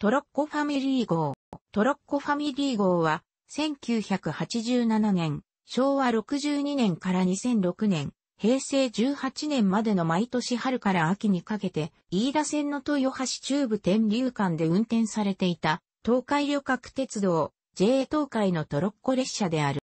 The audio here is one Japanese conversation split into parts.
トロッコファミリー号。トロッコファミリー号は、1987年、昭和62年から2006年、平成18年までの毎年春から秋にかけて、飯田線の豊橋中部天竜間で運転されていた、東海旅客鉄道、JA 東海のトロッコ列車である。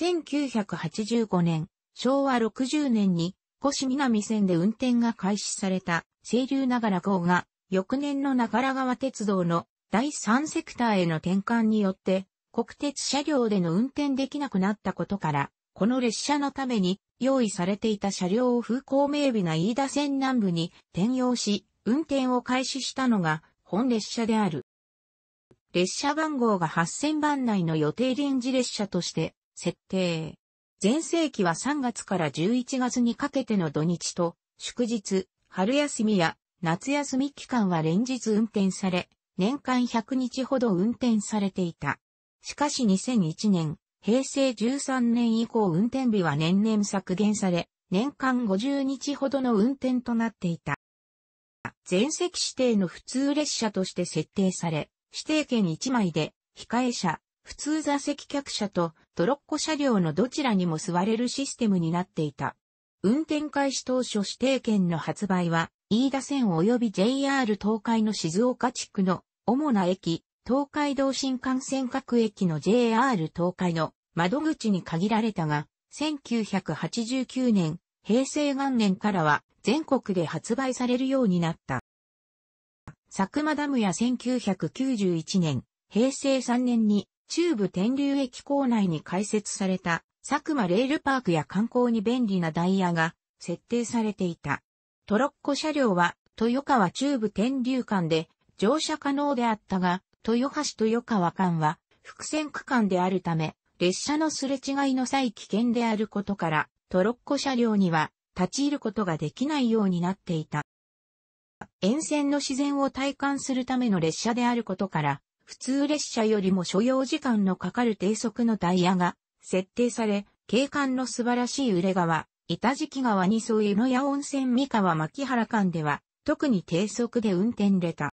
1985年、昭和60年に、越南線で運転が開始された、清流ながら号が翌年の長良川鉄道の第3セクターへの転換によって、国鉄車両での運転できなくなったことから、この列車のために用意されていた車両を風光明媚な飯田線南部に転用し、運転を開始したのが本列車である。列車番号が8000番内の予定臨時列車として設定。前世紀は3月から11月にかけての土日と祝日、春休みや夏休み期間は連日運転され、年間100日ほど運転されていた。しかし2001年、平成13年以降運転日は年々削減され、年間50日ほどの運転となっていた。全席指定の普通列車として設定され、指定券1枚で、控え車、普通座席客車とトロッコ車両のどちらにも座れるシステムになっていた。運転開始当初指定券の発売は飯田線及び JR 東海の静岡地区の主な駅、東海道新幹線各駅の JR 東海の窓口に限られたが、1989年、平成元年からは全国で発売されるようになった。佐久間ダムや1991年、平成3年に中部天竜駅構内に開設された佐久間レールパークや観光に便利なダイヤが設定されていた。トロッコ車両は豊川中部天竜間で乗車可能であったが、豊橋豊川間は伏線区間であるため、列車のすれ違いの際危険であることから、トロッコ車両には立ち入ることができないようになっていた。沿線の自然を体感するための列車であることから、普通列車よりも所要時間のかかる低速のタイヤが設定され、景観の素晴らしい売れ川、板敷川に沿う江ノ屋温泉三河牧原間では、特に低速で運転れた。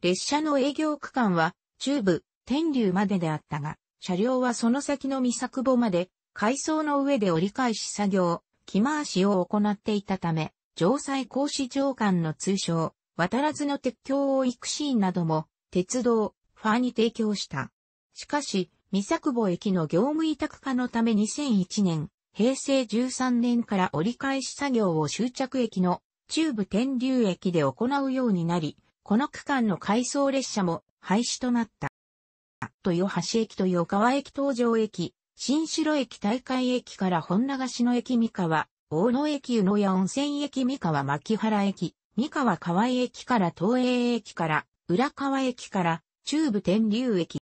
列車の営業区間は、中部、天竜までであったが、車両はその先の三作母まで、階層の上で折り返し作業、着回しを行っていたため、城西格子上官の通称、渡らずの鉄橋を行くシーンなども、鉄道、ファーに提供した。しかし、三作母駅の業務委託化のため2001年、平成13年から折り返し作業を終着駅の中部天竜駅で行うようになり、この区間の回送列車も廃止となった。豊橋駅と横川駅東場駅、新城駅大会駅から本流しの駅三河、大野駅宇野屋温泉駅三河牧原駅、三河川井駅から東映駅から、浦河駅から、中部天竜駅。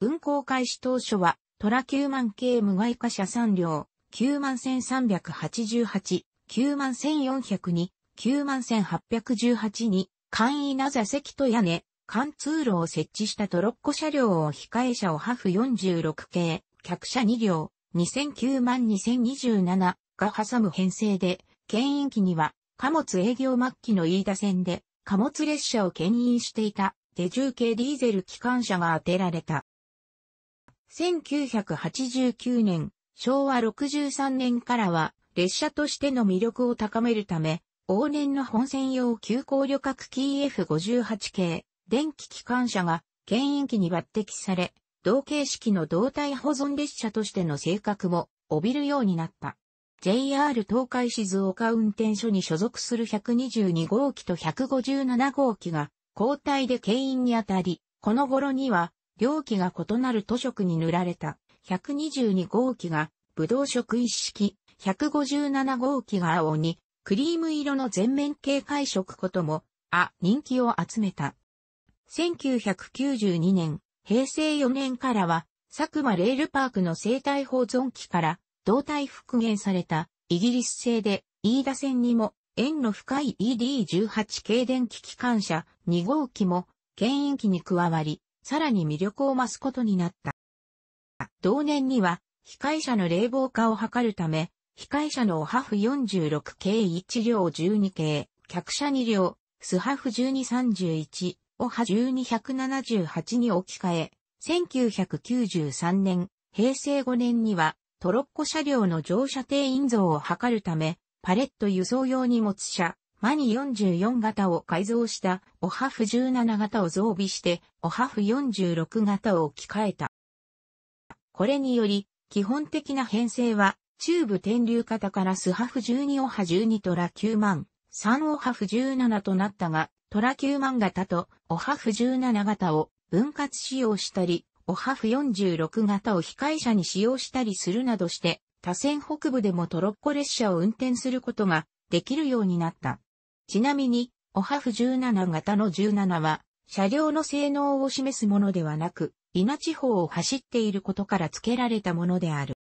運行開始当初は、トラ9万系無害貨車3両、91388、91402、91818に、簡易な座席と屋根、貫通路を設置したトロッコ車両を控え車をハフ46系、客車2両、2009万2027が挟む編成で、牽引機には、貨物営業末期の飯田線で、貨物列車を牽引していた、手重系ディーゼル機関車が当てられた。1989年、昭和63年からは列車としての魅力を高めるため、往年の本線用急行旅客機 F58 系、電気機関車が、牽引機に抜擢され、同形式の動体保存列車としての性格も帯びるようになった。JR 東海静岡運転所に所属する122号機と157号機が交代で牽引にあたり、この頃には容器が異なる塗色に塗られた122号機がぶどう色一式、157号機が青に、クリーム色の全面警戒色ことも、あ、人気を集めた。1992年、平成4年からは、佐久間レールパークの生態保存機から、胴体復元された、イギリス製で、飯田線にも、円の深い ED18 系電機機関車2号機も、牽引機に加わり、さらに魅力を増すことになった。同年には、被害者の冷房化を図るため、被害者のおはふ46系1両12系、客車2両、スハフ1231、おは12178に置き換え、1993年、平成5年には、トロッコ車両の乗車定員増を図るため、パレット輸送用荷物車、マニ44型を改造したオハフ17型を増備してオハフ46型を置き換えた。これにより、基本的な編成は、中部天竜型からスハフ12オハ12トラ9万、3オハフ17となったが、トラ9万型とオハフ17型を分割使用したり、オハフ46型を被害者に使用したりするなどして、多線北部でもトロッコ列車を運転することができるようになった。ちなみに、オハフ17型の17は、車両の性能を示すものではなく、稲地方を走っていることから付けられたものである。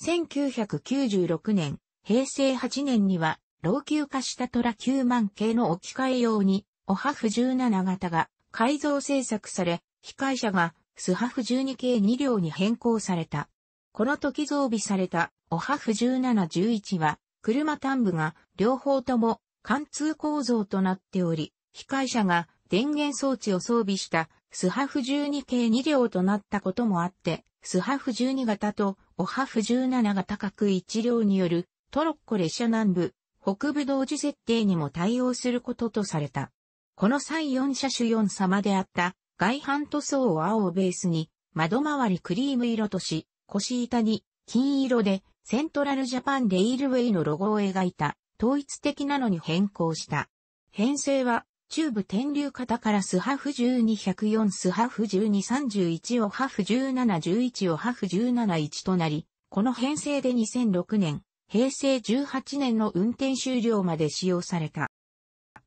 1996年、平成8年には、老朽化したトラ9万系の置き換え用に、オハフ17型が改造製作され、機械車がスハフ12系2両に変更された。この時増備されたオハフ1711は車端部が両方とも貫通構造となっており、被害者が電源装置を装備したスハフ12系2両となったこともあって、スハフ12型とオハフ17型各1両によるトロッコ列車南部、北部同時設定にも対応することとされた。この際4車種4様であった外反塗装を青をベースに窓周りクリーム色とし、腰板に金色でセントラルジャパンレイルウェイのロゴを描いた統一的なのに変更した。編成は中部天竜型からスハフ12104スハフ1231をハフ1711をハフ171となり、この編成で2006年、平成18年の運転終了まで使用された。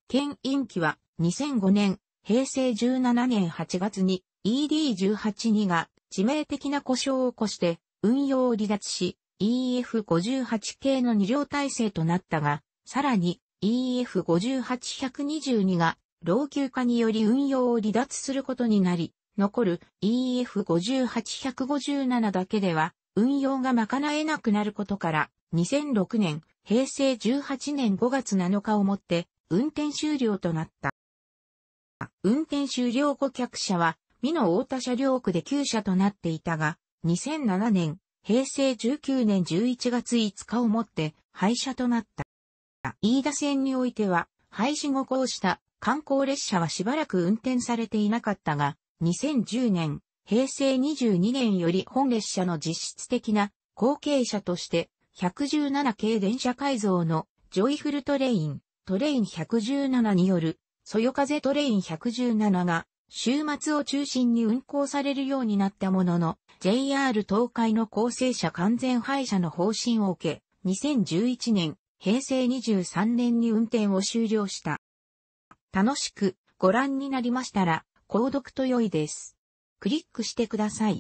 県員機は2005年、平成17年8月に ED182 が致命的な故障を起こして運用を離脱し、EF58 系の2両体制となったが、さらに EF58122 が老朽化により運用を離脱することになり、残る EF58157 だけでは運用が賄えなくなることから、2006年、平成18年5月7日をもって運転終了となった。運転終了後客車は、美濃太田車両区で9車となっていたが、2007年、平成19年11月5日をもって廃車となった。飯田線においては、廃止後こうした観光列車はしばらく運転されていなかったが、2010年、平成22年より本列車の実質的な後継者として、117系電車改造のジョイフルトレイン、トレイン117による、そよ風トレイン117が週末を中心に運行されるようになったものの、JR 東海の構成者完全廃車の方針を受け、2011年、平成23年に運転を終了した。楽しくご覧になりましたら、購読と良いです。クリックしてください。